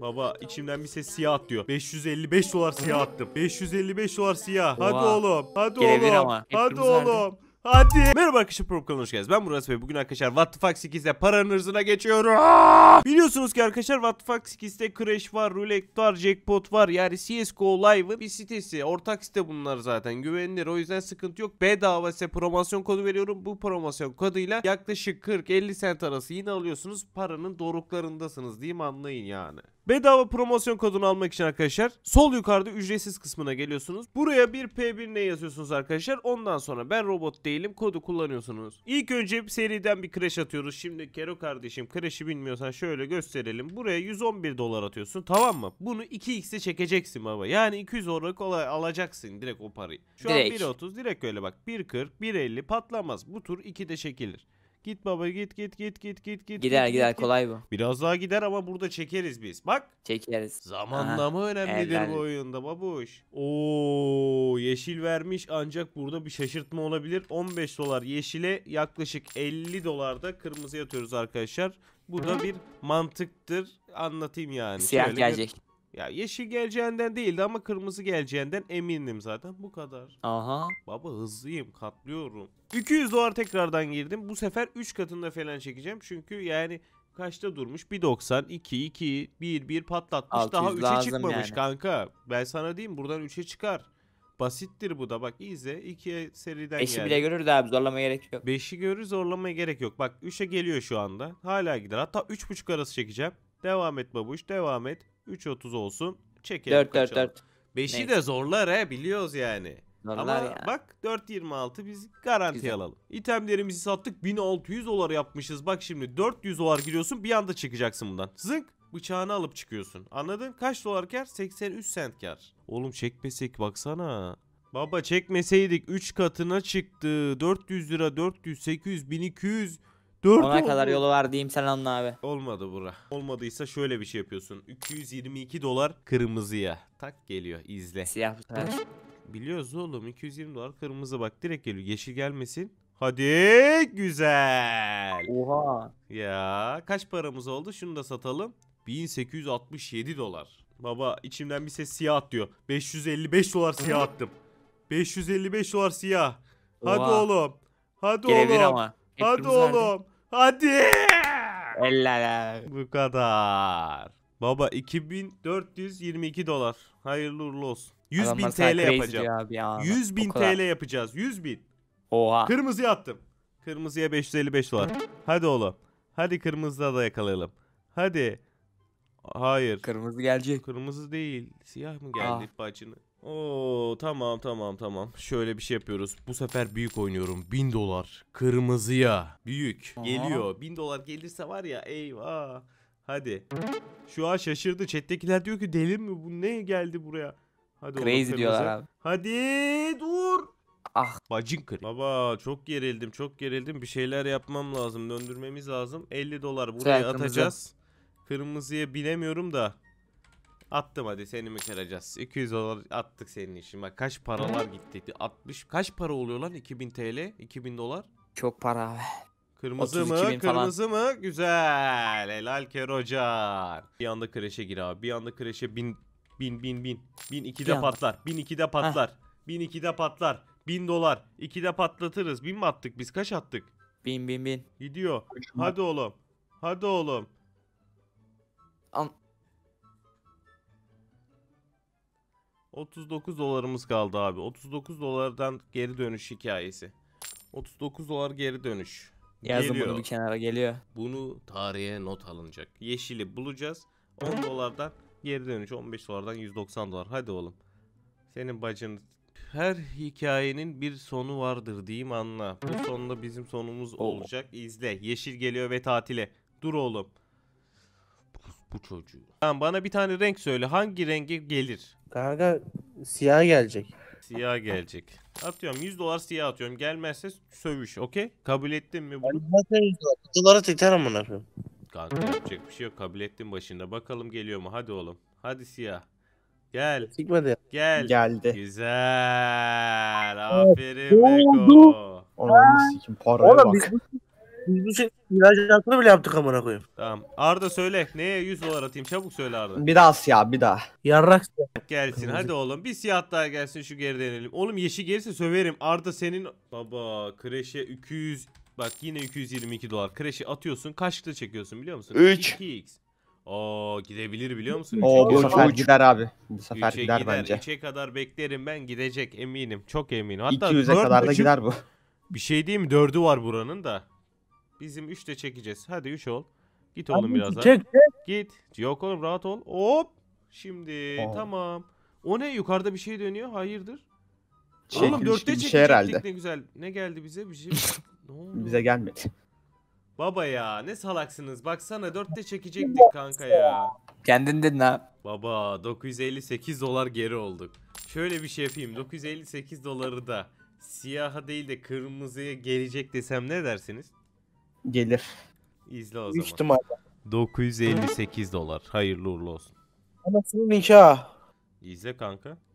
Baba içimden bir ses siyah at diyor. 555 dolar siyah attım. 555 dolar siyah. Oha. Hadi oğlum. Hadi Gelebilir oğlum. ama. Hadi oğlum. Hadi. Merhaba arkadaşlar Probe kanalına hoş geldiniz. Ben Murat ve bugün arkadaşlar What the Fuck 8'de paranın hırsına geçiyorum. Biliyorsunuz ki arkadaşlar What the Fuck 8'de Crash var, Roulette var, Jackpot var. Yani CSGO Live'ın bir sitesi. Ortak site bunlar zaten. Güvenilir. O yüzden sıkıntı yok. Bedava size promosyon kodu veriyorum. Bu promosyon koduyla yaklaşık 40-50 sent arası yine alıyorsunuz. Paranın doruklarındasınız diyeyim anlayın yani. Bedava promosyon kodunu almak için arkadaşlar sol yukarıda ücretsiz kısmına geliyorsunuz. Buraya bir P1 ne yazıyorsunuz arkadaşlar. Ondan sonra ben robot değilim kodu kullanıyorsunuz. İlk önce seriden bir crash atıyoruz. Şimdi Kero kardeşim crash'i bilmiyorsan şöyle gösterelim. Buraya 111 dolar atıyorsun tamam mı? Bunu 2x'e çekeceksin baba. Yani 200 olarak olay alacaksın direkt o parayı. Şu direkt. an 1.30 direkt öyle bak. 1.40 1.50 patlamaz. Bu tur 2'de çekilir. Git baba git git git git git git. Gider git, gider git, kolay bu. Biraz daha gider ama burada çekeriz biz. Bak. Çekeriz. Zamanlama Aha, önemlidir evet, bu oyunda babuş. Oo yeşil vermiş ancak burada bir şaşırtma olabilir. 15 dolar yeşile yaklaşık 50 dolar da kırmızıya atıyoruz arkadaşlar. Bu da bir mantıktır. Anlatayım yani. Siyah Şöyle gelecek. Bir... Ya yeşil geleceğinden değildi ama kırmızı geleceğinden emindim zaten. Bu kadar. Aha. Baba hızlıyım katlıyorum. 200 dolar tekrardan girdim. Bu sefer 3 katında falan çekeceğim. Çünkü yani kaçta durmuş? 1.90, 2, 2, 1, 1 patlatmış. Daha 3'e çıkmamış yani. kanka. Ben sana diyeyim buradan 3'e çıkar. Basittir bu da bak izle 2'ye seriden Beşi geldi. 5'i bile görür de abi zorlamaya gerek yok. 5'i görür zorlamaya gerek yok. Bak 3'e geliyor şu anda. Hala gider. Hatta 3.5 arası çekeceğim. Devam et babuş devam et. 3.30 olsun. Çekelim 4, kaçalım. 4, 4. 5'i de zorlar he biliyoruz yani. Zorlar Ama ya. bak 4.26 biz garanti Güzel. alalım. İtemlerimizi sattık 1600 dolar yapmışız. Bak şimdi 400 dolar giriyorsun bir anda çıkacaksın bundan. Zınk bıçağını alıp çıkıyorsun. Anladın? Kaç dolar kar? 83 sent kar. Oğlum çekmesek baksana. Baba çekmeseydik 3 katına çıktı. 400 lira 400 800 1200 Dört Ona oldu. kadar yolu var diyeyim sen anla abi. Olmadı bura. Olmadıysa şöyle bir şey yapıyorsun. 222 dolar kırmızıya. Tak geliyor izle. Siyah bu sefer. Biliyoruz oğlum 220 dolar kırmızı bak direkt geliyor. Yeşil gelmesin. Hadi güzel. Oha. Ya kaç paramız oldu? Şunu da satalım. 1867 dolar. Baba içimden bir ses siyah at 555 dolar siyah attım. 555 dolar siyah. Hadi Oha. oğlum. Hadi Gelebilir oğlum. ama. Hadi oğlum. Hadi. Eller. Bu kadar. Baba 2422 dolar. Hayırlı uğurlu olsun. 100 bin TL yapacağım. Ya. 100 bin TL yapacağız. 100 bin. Oha. Kırmızıya attım. Kırmızıya 555 dolar. Hadi oğlum. Hadi kırmızıda da yakalayalım. Hadi. Hayır. Kırmızı gelecek. Kırmızı değil. Siyah mı geldi ah. bacını? Oo tamam tamam tamam. Şöyle bir şey yapıyoruz. Bu sefer büyük oynuyorum. 1000 dolar. Kırmızıya. Büyük. Aha. Geliyor. 1000 dolar gelirse var ya eyvah. Hadi. Şu an şaşırdı. Chat'tekiler diyor ki deli mi bu? Ne geldi buraya? Hadi Crazy diyorlar abi. Hadi dur. Ah. Bacın kır. Baba çok gerildim çok gerildim. Bir şeyler yapmam lazım. Döndürmemiz lazım. 50 dolar buraya Sen atacağız. Kırmızı. Kırmızıya binemiyorum da. Attım hadi seni mi kıracağız? 200 dolar attık senin için. Bak kaç paralar gitti. 60 kaç para oluyor lan 2000 TL? 2000 dolar? Çok para abi. Kırmızı mı? Kırmızı falan. mı? Güzel. Helal Kerocan. Bir anda kreşe gir abi. Bir anda kreşe bin bin bin bin. Bin ikide patlar. Bin ikide patlar. Bin ikide patlar. Bin dolar. İkide patlatırız. Bin mi attık biz? Kaç attık? Bin bin bin. Gidiyor. Hadi oğlum. Hadi oğlum. An 39 dolarımız kaldı abi. 39 dolardan geri dönüş hikayesi. 39 dolar geri dönüş. Yazın geliyor. bunu bir kenara geliyor. Bunu tarihe not alınacak. Yeşili bulacağız. 10 dolardan geri dönüş 15 dolardan 190 dolar. Hadi oğlum. Senin bacın her hikayenin bir sonu vardır diyeyim anla. Bu sonunda bizim sonumuz olacak. İzle. Yeşil geliyor ve tatile. Dur oğlum bu çocuğu. Tamam bana bir tane renk söyle. Hangi rengi gelir? Kanka siyah gelecek. Siyah gelecek. Atıyorum 100 dolar siyah atıyorum. Gelmezse sövüş. Okey? Kabul ettin mi bunu? Ben Kutulara titerim bunu Kanka yapacak bir şey yok. Kabul ettim başında. Bakalım geliyor mu? Hadi oğlum. Hadi siyah. Gel. Çıkmadı. Gel. Geldi. Güzel. Aferin Beko. Ananı sikim paraya Oğlum, bak. Biz... Biz bu sene ihracatını bile yaptık amına koyayım. Tamam. Arda söyle. Neye 100 dolar atayım? Çabuk söyle Arda. Bir daha Ya bir daha. Yarrak şey. Gelsin hadi oğlum. Bir siyah daha gelsin şu geri denelim. Oğlum yeşil gelirse söverim. Arda senin... Baba kreşe 200... Bak yine 222 dolar. Kreşe atıyorsun. Kaçta çekiyorsun biliyor musun? 3. 2x. Oo gidebilir biliyor musun? Oo bu sefer gider abi. Bu sefer gider, gider bence. 3'e kadar beklerim ben gidecek eminim. Çok eminim. Hatta 200'e kadar da gider bu. Bir şey diyeyim mi? Dördü var buranın da. Bizim 3 de çekeceğiz. Hadi 3 ol. Git oğlum Abi, biraz daha. Çek, Git. Yok oğlum rahat ol. Hop. Şimdi Aa. tamam. O ne yukarıda bir şey dönüyor? Hayırdır? Çekmiş oğlum 4'te şey çekecektik şey herhalde. ne güzel. Ne geldi bize? Bir şey. ne oldu? Bize gelmedi. Baba ya ne salaksınız. Baksana 4'te çekecektik kanka ya. Kendin dedin ha. Baba 958 dolar geri olduk. Şöyle bir şey yapayım. 958 doları da siyaha değil de kırmızıya gelecek desem ne dersiniz? gelir. İzle o zaman. Büyük 958 dolar. Hayırlı uğurlu olsun. Anasının nikahı. İzle kanka.